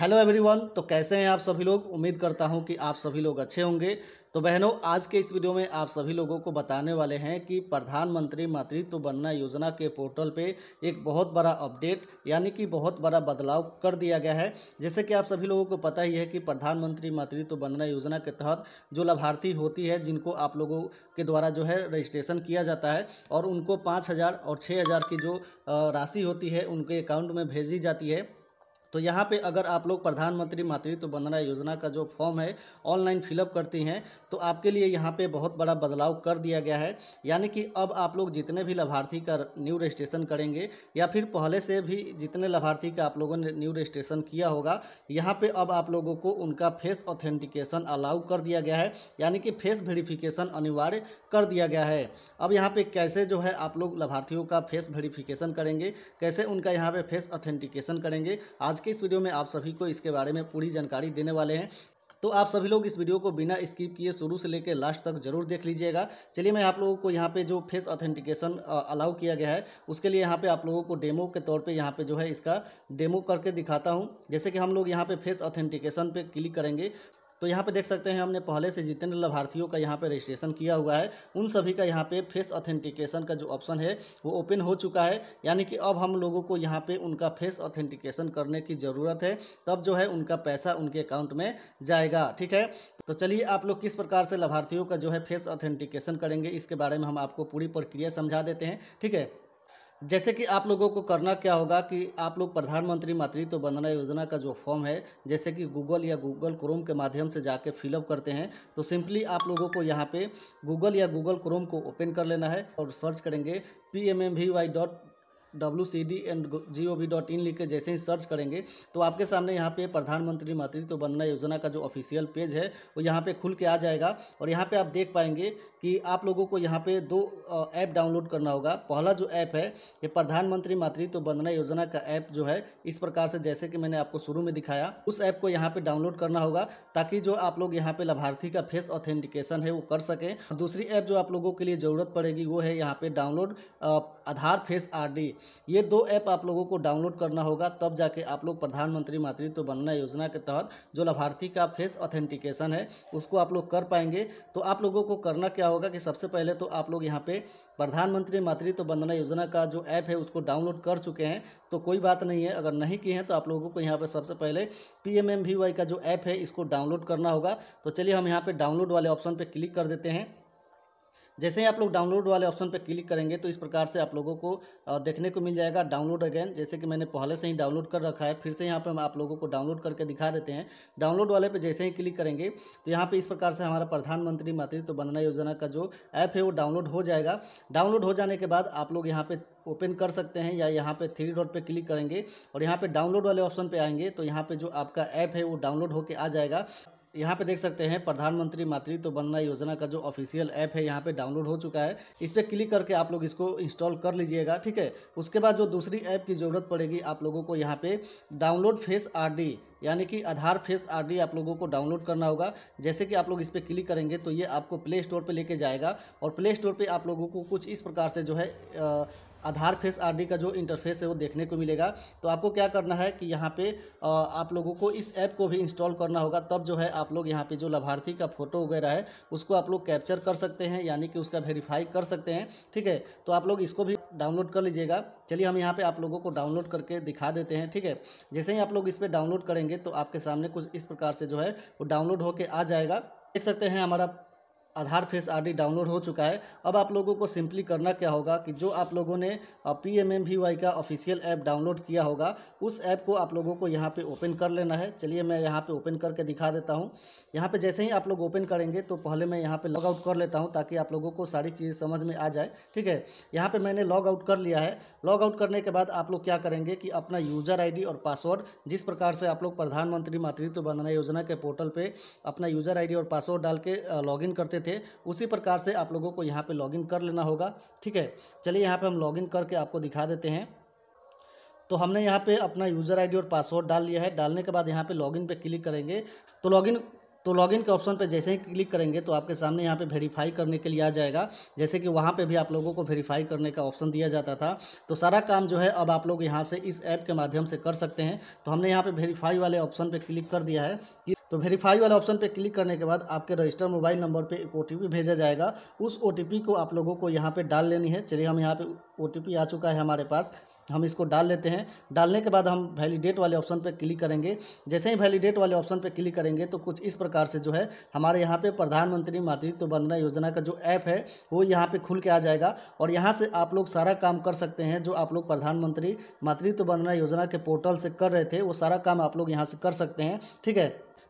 hello everyone तो कैसे हैं आप सभी लोग उम्मीद करता हूं कि आप सभी लोग अच्छे होंगे तो बहनों आज के इस वीडियो में आप सभी लोगों को बताने वाले हैं कि प्रधानमंत्री मातृत्व वंदना योजना के पोर्टल पे एक बहुत बड़ा अपडेट यानी कि बहुत बड़ा बदलाव कर दिया गया है जैसे कि आप सभी लोगों को पता ही है कि प्रधानमंत्री मातृत्व वंदना योजना के तहत जो लाभार्थी होती है जिनको आप लोगों के द्वारा जो है रजिस्ट्रेशन किया जाता है और उनको पाँच और छः की जो राशि होती है उनके अकाउंट में भेजी जाती है तो यहाँ पे अगर आप लोग प्रधानमंत्री मातृत्व वंदना योजना का जो फॉर्म है ऑनलाइन फिलअप करती हैं तो आपके लिए यहाँ पे बहुत बड़ा बदलाव कर दिया गया है यानी कि अब आप लोग जितने भी लाभार्थी का न्यू रजिस्ट्रेशन करेंगे या फिर पहले से भी जितने लाभार्थी का आप लोगों ने न्यू रजिस्ट्रेशन किया होगा यहाँ पर अब आप लोगों को उनका फेस ऑथेंटिकेशन अलाउ कर दिया गया है यानी कि फेस वेरीफिकेशन अनिवार्य कर दिया गया है अब यहाँ पर कैसे जो है आप लोग लाभार्थियों का फेस वेरीफिकेशन करेंगे कैसे उनका यहाँ पर फेस ऑथेंटिकेशन करेंगे आज के इस वीडियो में आप सभी को इसके बारे में पूरी जानकारी देने वाले हैं तो आप सभी लोग इस वीडियो को बिना स्किप किए शुरू से लेकर लास्ट तक जरूर देख लीजिएगा चलिए मैं आप लोगों को यहाँ पे जो फेस ऑथेंटिकेशन अलाउ किया गया है उसके लिए यहाँ पे आप लोगों को डेमो के तौर पे यहाँ पे जो है इसका डेमो करके दिखाता हूँ जैसे कि हम लोग यहाँ पे फेस ऑथेंटिकेशन पे क्लिक करेंगे तो यहाँ पे देख सकते हैं हमने पहले से जितने लाभार्थियों का यहाँ पे रजिस्ट्रेशन किया हुआ है उन सभी का यहाँ पे फेस ऑथेंटिकेशन का जो ऑप्शन है वो ओपन हो चुका है यानी कि अब हम लोगों को यहाँ पे उनका फेस ऑथेंटिकेशन करने की ज़रूरत है तब जो है उनका पैसा उनके अकाउंट में जाएगा ठीक है तो चलिए आप लोग किस प्रकार से लाभार्थियों का जो है फेस ऑथेंटिकेशन करेंगे इसके बारे में हम आपको पूरी प्रक्रिया समझा देते हैं ठीक है जैसे कि आप लोगों को करना क्या होगा कि आप लोग प्रधानमंत्री मातृत्व तो वंदना योजना का जो फॉर्म है जैसे कि गूगल या गूगल क्रोम के माध्यम से जाके फिलअप करते हैं तो सिंपली आप लोगों को यहाँ पे गूगल या गूगल क्रोम को ओपन कर लेना है और सर्च करेंगे P M M V Y dot W C D and G O V dot in लिख के जैसे ही सर्च करेंगे तो आपके सामने यहाँ पे प्रधानमंत्री मातृत्व वंदना योजना का जो ऑफिशियल पेज है वो यहाँ पे खुल के आ जाएगा और यहाँ पे आप देख पाएंगे कि आप लोगों को यहाँ पे दो ऐप डाउनलोड करना होगा पहला जो ऐप है ये प्रधानमंत्री मातृत्व वंदना योजना का ऐप जो है इस प्रकार से जैसे कि मैंने आपको शुरू में दिखाया उस ऐप को यहाँ पर डाउनलोड करना होगा ताकि जो आप लोग यहाँ पर लाभार्थी का फेस ऑथेंटिकेशन है वो कर सकें दूसरी ऐप जो आप लोगों के लिए ज़रूरत पड़ेगी वो है यहाँ पर डाउनलोड आधार फेस आर ये दो ऐप आप लोगों को डाउनलोड करना होगा तब जाके आप लोग प्रधानमंत्री मातृत्व वंदना योजना के तहत जो लाभार्थी का फेस ऑथेंटिकेशन है उसको आप लोग कर पाएंगे तो आप लोगों को करना क्या होगा कि सबसे पहले तो आप लोग यहाँ पे प्रधानमंत्री मातृत्व वंदना योजना का जो ऐप है उसको डाउनलोड कर चुके हैं तो कोई बात नहीं है अगर नहीं किए हैं तो आप लोगों को यहाँ पर सबसे पहले पी का जो ऐप है इसको डाउनलोड करना होगा तो चलिए हम यहाँ पर डाउनलोड वाले ऑप्शन पर क्लिक कर देते हैं जैसे ही आप लोग डाउनलोड वाले ऑप्शन पर क्लिक करेंगे तो इस प्रकार से आप लोगों को देखने को मिल जाएगा डाउनलोड अगेन जैसे कि मैंने पहले से ही डाउनलोड कर रखा है फिर से यहाँ पर हम आप लोगों को डाउनलोड करके दिखा देते हैं डाउनलोड वाले पर जैसे ही क्लिक करेंगे तो यहाँ पर इस प्रकार से हमारा प्रधानमंत्री मातृत्व वंदना योजना का जो ऐप है वो डाउनलोड हो जाएगा डाउनलोड हो जाने के बाद आप लोग यहाँ पर ओपन कर सकते हैं या यहाँ पे थ्री डॉट पे क्लिक करेंगे और यहाँ पे डाउनलोड वाले ऑप्शन पे आएंगे तो यहाँ पे जो आपका ऐप है वो डाउनलोड होके आ जाएगा यहाँ पे देख सकते हैं प्रधानमंत्री मातृत्व तो वंदना योजना का जो ऑफिशियल ऐप है यहाँ पे डाउनलोड हो चुका है इस पर क्लिक करके आप लोग इसको इंस्टॉल कर लीजिएगा ठीक है उसके बाद जो दूसरी ऐप की ज़रूरत पड़ेगी आप लोगों को यहाँ पे डाउनलोड फेस आर यानी कि आधार फेस आरडी आप लोगों को डाउनलोड करना होगा जैसे कि आप लोग इस पर क्लिक करेंगे तो ये आपको प्ले स्टोर पर लेके जाएगा और प्ले स्टोर पर आप लोगों को कुछ इस प्रकार से जो है आधार फेस आरडी का जो इंटरफेस है वो देखने को मिलेगा तो आपको क्या करना है कि यहाँ पे आप लोगों को इस ऐप को भी इंस्टॉल करना होगा तब जो है आप लोग यहाँ पे जो लाभार्थी का फोटो वगैरह है उसको आप लोग कैप्चर कर सकते हैं यानी कि उसका वेरीफाई कर सकते हैं ठीक है तो आप लोग इसको भी डाउनलोड कर लीजिएगा चलिए हम यहाँ पे आप लोगों को डाउनलोड करके दिखा देते हैं ठीक है जैसे ही आप लोग इस पर डाउनलोड करेंगे तो आपके सामने कुछ इस प्रकार से जो है वो डाउनलोड होकर आ जाएगा देख सकते हैं हमारा आधार फेस आर डाउनलोड हो चुका है अब आप लोगों को सिंपली करना क्या होगा कि जो आप लोगों ने P M M V Y का ऑफिशियल ऐप डाउनलोड किया होगा उस ऐप को आप लोगों को यहाँ पे ओपन कर लेना है चलिए मैं यहाँ पे ओपन करके दिखा देता हूँ यहाँ पे जैसे ही आप लोग ओपन करेंगे तो पहले मैं यहाँ पर लॉग आउट कर लेता हूँ ताकि आप लोगों को सारी चीज़ समझ में आ जाए ठीक है यहाँ पर मैंने लॉग आउट कर लिया है लॉग आउट करने के बाद आप लोग क्या करेंगे कि अपना यूज़र आई और पासवर्ड जिस प्रकार से आप लोग प्रधानमंत्री मातृत्व वंदना योजना के पोर्टल पर अपना यूज़र आई और पासवर्ड डाल के लॉग करते थे उसी प्रकार से आप लोगों को यहाँ पे लॉगिन कर लेना होगा ठीक है चलिए यहाँ पे हम लॉगिन करके आपको दिखा देते हैं तो हमने यहाँ पे अपना यूज़र आईडी और पासवर्ड डाल लिया है डालने के बाद यहाँ पे लॉगिन पे क्लिक करेंगे तो लॉगिन तो लॉगिन के ऑप्शन पे जैसे ही क्लिक करेंगे तो आपके सामने यहाँ पे वेरीफाई करने के लिए आ जाएगा जैसे कि वहाँ पे भी आप लोगों को वेरीफाई करने का ऑप्शन दिया जाता था तो सारा काम जो है अब आप लोग यहाँ से इस ऐप के माध्यम से कर सकते हैं तो हमने यहाँ पे वेरीफाई वाले ऑप्शन पर क्लिक कर दिया है तो वेरीफाई वाले ऑप्शन पर क्लिक करने के बाद आपके रजिस्टर मोबाइल नंबर पर एक ओ भेजा जाएगा उस ओ को आप लोगों को यहाँ पर डाल लेनी है चलिए हम यहाँ पर ओ आ चुका है हमारे पास हम इसको डाल लेते हैं डालने के बाद हम वैलिडेट वाले ऑप्शन पर क्लिक करेंगे जैसे ही वैलिडेट वाले ऑप्शन पर क्लिक करेंगे तो कुछ इस प्रकार से जो है हमारे यहाँ पे प्रधानमंत्री मातृत्व वंदना योजना का जो ऐप है वो यहाँ पे खुल के आ जाएगा और यहाँ से आप लोग सारा काम कर सकते हैं जो आप लोग प्रधानमंत्री मातृत्व वंदना योजना के पोर्टल से कर रहे थे वो सारा काम आप लोग यहाँ से कर सकते हैं ठीक है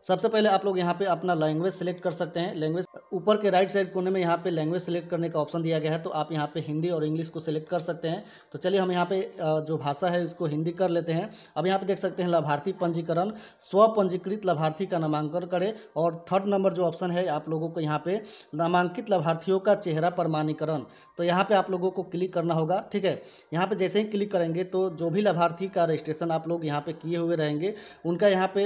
सबसे पहले आप लोग यहाँ पे अपना लैंग्वेज सेलेक्ट कर सकते हैं लैंग्वेज ऊपर के राइट साइड कोने में यहाँ पे लैंग्वेज सेलेक्ट करने का ऑप्शन दिया गया है तो आप यहाँ पे हिंदी और इंग्लिश को सिलेक्ट कर सकते हैं तो चलिए हम यहाँ पे जो भाषा है उसको हिंदी कर लेते हैं अब यहाँ पे देख सकते हैं लाभार्थी पंजीकरण स्व पंजीकृत लाभार्थी का नामांकन करें और थर्ड नंबर जो ऑप्शन है आप लोगों को यहाँ पे नामांकित लाभार्थियों का चेहरा प्रमाणीकरण तो यहाँ पे आप लोगों को क्लिक करना होगा ठीक है यहाँ पे जैसे ही क्लिक करेंगे तो जो भी लाभार्थी का रजिस्ट्रेशन आप लोग यहाँ पे किए हुए रहेंगे उनका यहाँ पे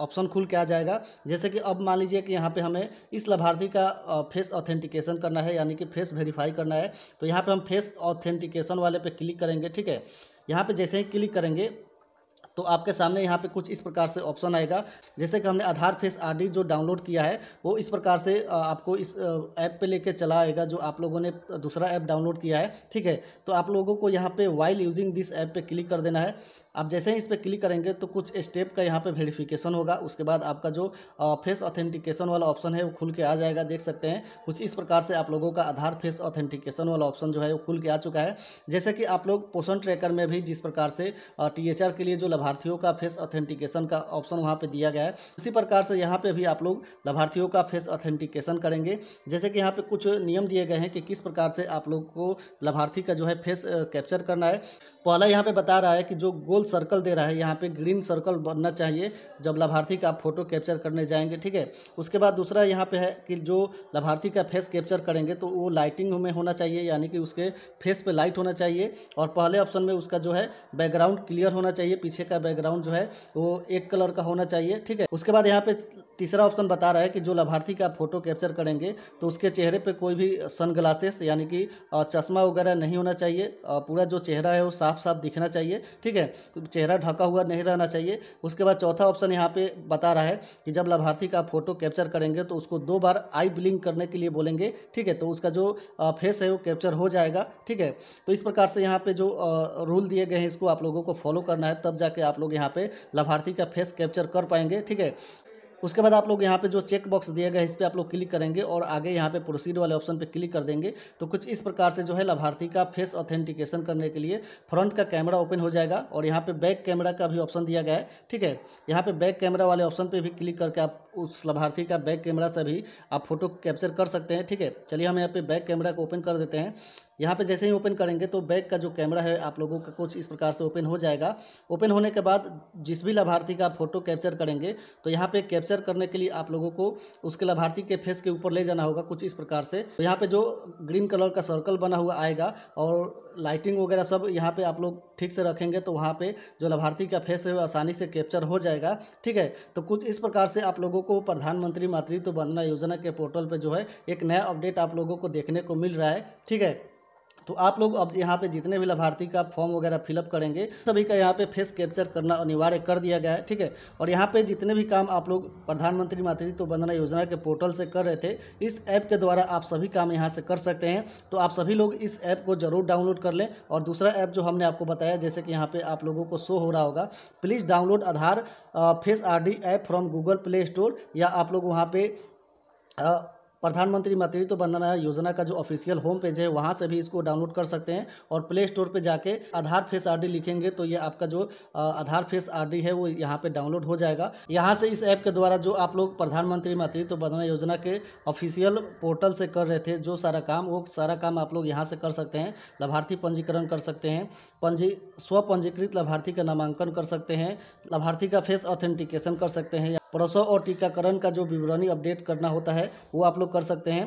ऑप्शन खुल के आ जाएगा जैसे कि अब मान लीजिए कि यहाँ पे हमें इस लाभार्थी का फेस ऑथेंटिकेशन करना है यानी कि फेस वेरीफाई करना है तो यहाँ पे हम फेस ऑथेंटिकेशन वाले पे क्लिक करेंगे ठीक है यहाँ पे जैसे ही क्लिक करेंगे तो आपके सामने यहाँ पे कुछ इस प्रकार से ऑप्शन आएगा जैसे कि हमने आधार फेस आर जो डाउनलोड किया है वो इस प्रकार से आपको इस ऐप पे लेके चला आएगा जो आप लोगों ने दूसरा ऐप डाउनलोड किया है ठीक है तो आप लोगों को यहाँ पे वाइल यूजिंग दिस ऐप पे क्लिक कर देना है आप जैसे ही इस पर क्लिक करेंगे तो कुछ स्टेप का यहाँ पे वेरिफिकेशन होगा उसके बाद आपका जो फेस ऑथेंटिकेशन वाला ऑप्शन है वो खुल के आ जाएगा देख सकते हैं कुछ इस प्रकार से आप लोगों का आधार फेस ऑथेंटिकेशन वाला ऑप्शन जो है वो खुल के आ चुका है जैसे कि आप लोग पोषण ट्रैकर में भी जिस प्रकार से टी के लिए जो लाभार्थी लाभार्थियों का फेस ऑथेंटिकेशन का ऑप्शन वहाँ पे दिया गया है इसी प्रकार से यहाँ पे भी आप लोग लाभार्थियों का फेस ऑथेंटिकेशन करेंगे जैसे कि यहाँ पे कुछ नियम दिए गए हैं कि किस प्रकार से आप लोग को लाभार्थी का जो है फेस कैप्चर करना है पहला यहाँ पे बता रहा है कि जो गोल सर्कल दे रहा है यहाँ पे ग्रीन सर्कल बनना चाहिए जब लाभार्थी का आप फोटो कैप्चर करने जाएंगे ठीक है उसके बाद दूसरा यहाँ पे है कि जो लाभार्थी का फेस कैप्चर करेंगे तो वो लाइटिंग में होना चाहिए यानी कि उसके फेस पे लाइट होना चाहिए और पहले ऑप्शन में उसका जो है बैकग्राउंड क्लियर होना चाहिए पीछे का बैकग्राउंड जो है वो एक कलर का होना चाहिए ठीक है उसके बाद यहाँ पे तीसरा ऑप्शन बता रहा है कि जो लाभार्थी का फोटो कैप्चर करेंगे तो उसके चेहरे पे कोई भी सन ग्लासेस यानी कि चश्मा वगैरह नहीं होना चाहिए पूरा जो चेहरा है वो साफ साफ साफ दिखना चाहिए ठीक है चेहरा ढका हुआ नहीं रहना चाहिए उसके बाद चौथा ऑप्शन यहाँ पे बता रहा है कि जब लाभार्थी का फोटो कैप्चर करेंगे तो उसको दो बार आई ब्लिंक करने के लिए बोलेंगे ठीक है तो उसका जो फेस है वो कैप्चर हो जाएगा ठीक है तो इस प्रकार से यहाँ पे जो रूल दिए गए हैं इसको आप लोगों को फॉलो करना है तब जाके आप लोग यहाँ पे लाभार्थी का फेस कैप्चर कर पाएंगे ठीक है उसके बाद आप लोग यहाँ पे जो चेक बॉक्स दिया गया है इस पर आप लोग क्लिक करेंगे और आगे यहाँ पे प्रोसीड वाले ऑप्शन पे क्लिक कर देंगे तो कुछ इस प्रकार से जो है लाभार्थी का फेस ऑथेंटिकेशन करने के लिए फ्रंट का कैमरा ओपन हो जाएगा और यहाँ पे बैक कैमरा का भी ऑप्शन दिया गया है ठीक है यहाँ पे बैक कैमरा वाले ऑप्शन पर भी क्लिक करके आप उस लाभार्थी का बैक कैमरा से भी आप फोटो कैप्चर कर सकते हैं ठीक है चलिए हम यहाँ पे बैक कैमरा को ओपन कर देते हैं यहाँ पे जैसे ही ओपन करेंगे तो बैग का जो कैमरा है आप लोगों का कुछ इस प्रकार से ओपन हो जाएगा ओपन होने के बाद जिस भी लाभार्थी का फ़ोटो कैप्चर करेंगे तो यहाँ पे कैप्चर करने के लिए आप लोगों को उसके लाभार्थी के फेस के ऊपर ले जाना होगा कुछ इस प्रकार से तो यहाँ पर जो ग्रीन कलर का सर्कल बना हुआ आएगा और लाइटिंग वगैरह सब यहाँ पे आप लोग ठीक से रखेंगे तो वहाँ पे जो लाभार्थी का फेस है वो आसानी से कैप्चर हो जाएगा ठीक है तो कुछ इस प्रकार से आप लोगों को प्रधानमंत्री मातृत्व वंदना योजना के पोर्टल पे जो है एक नया अपडेट आप लोगों को देखने को मिल रहा है ठीक है तो आप लोग अब यहाँ पे जितने भी लाभार्थी का फॉर्म वगैरह फिलअप करेंगे सभी का यहाँ पे फेस कैप्चर करना अनिवार्य कर दिया गया है ठीक है और यहाँ पे जितने भी काम आप लोग प्रधानमंत्री मातृत्व तो वंदना योजना के पोर्टल से कर रहे थे इस ऐप के द्वारा आप सभी काम यहाँ से कर सकते हैं तो आप सभी लोग इस ऐप को ज़रूर डाउनलोड कर लें और दूसरा ऐप जो हमने आपको बताया जैसे कि यहाँ पर आप लोगों को शो हो रहा होगा please download Aadhaar face R app from Google Play Store या आप लोग वहाँ पर प्रधानमंत्री मातृत्व वंदना योजना का जो ऑफिशियल होम पेज है वहाँ से भी इसको डाउनलोड कर सकते हैं और प्ले स्टोर पर जाके आधार फेस आर लिखेंगे तो ये आपका जो आधार फेस आर है वो यहाँ पर डाउनलोड हो जाएगा यहाँ से इस ऐप के द्वारा जो आप लोग प्रधानमंत्री मातृत्व वंदना योजना के ऑफिशियल पोर्टल से कर रहे थे जो सारा काम वो सारा काम आप लोग यहाँ से कर सकते हैं लाभार्थी पंजीकरण कर सकते हैं पंजी स्व पंजीकृत लाभार्थी का नामांकन कर सकते हैं लाभार्थी का फेस ऑथेंटिकेशन कर सकते हैं प्रसव और टीकाकरण का जो विवरणी अपडेट करना होता है वो आप लोग कर सकते हैं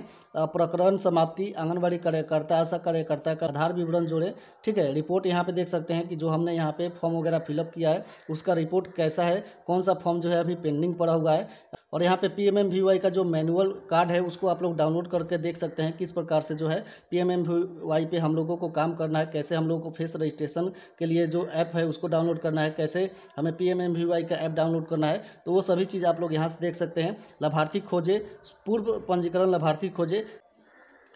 प्रकरण समाप्ति आंगनबाड़ी कार्यकर्ता आशा कार्यकर्ता का आधार विवरण जोड़ें ठीक है रिपोर्ट यहाँ पे देख सकते हैं कि जो हमने यहाँ पे फॉर्म वगैरह फिलअप किया है उसका रिपोर्ट कैसा है कौन सा फॉर्म जो है अभी पेंडिंग पड़ा हुआ है और यहाँ पे पी एम का जो मैनुअल कार्ड है उसको आप लोग डाउनलोड करके देख सकते हैं किस प्रकार से जो है पी एम पे हम लोगों को काम करना है कैसे हम लोगों को फेस रजिस्ट्रेशन के लिए जो ऐप है उसको डाउनलोड करना है कैसे हमें पी एम का ऐप डाउनलोड करना है तो वो सभी चीज़ आप लोग यहाँ से देख सकते हैं लाभार्थी खोजे पूर्व पंजीकरण लाभार्थी खोजे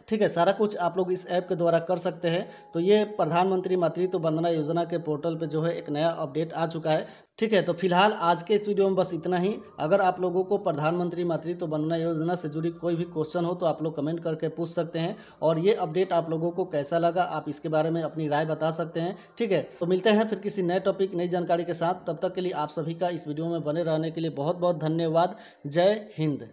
ठीक है सारा कुछ आप लोग इस ऐप के द्वारा कर सकते हैं तो ये प्रधानमंत्री मातृत्व वंदना योजना के पोर्टल पे जो है एक नया अपडेट आ चुका है ठीक है तो फिलहाल आज के इस वीडियो में बस इतना ही अगर आप लोगों को प्रधानमंत्री मातृत्व वंदना योजना से जुड़ी कोई भी क्वेश्चन हो तो आप लोग कमेंट करके पूछ सकते हैं और ये अपडेट आप लोगों को कैसा लगा आप इसके बारे में अपनी राय बता सकते हैं ठीक है तो मिलते हैं फिर किसी नए टॉपिक नई जानकारी के साथ तब तक के लिए आप सभी का इस वीडियो में बने रहने के लिए बहुत बहुत धन्यवाद जय हिंद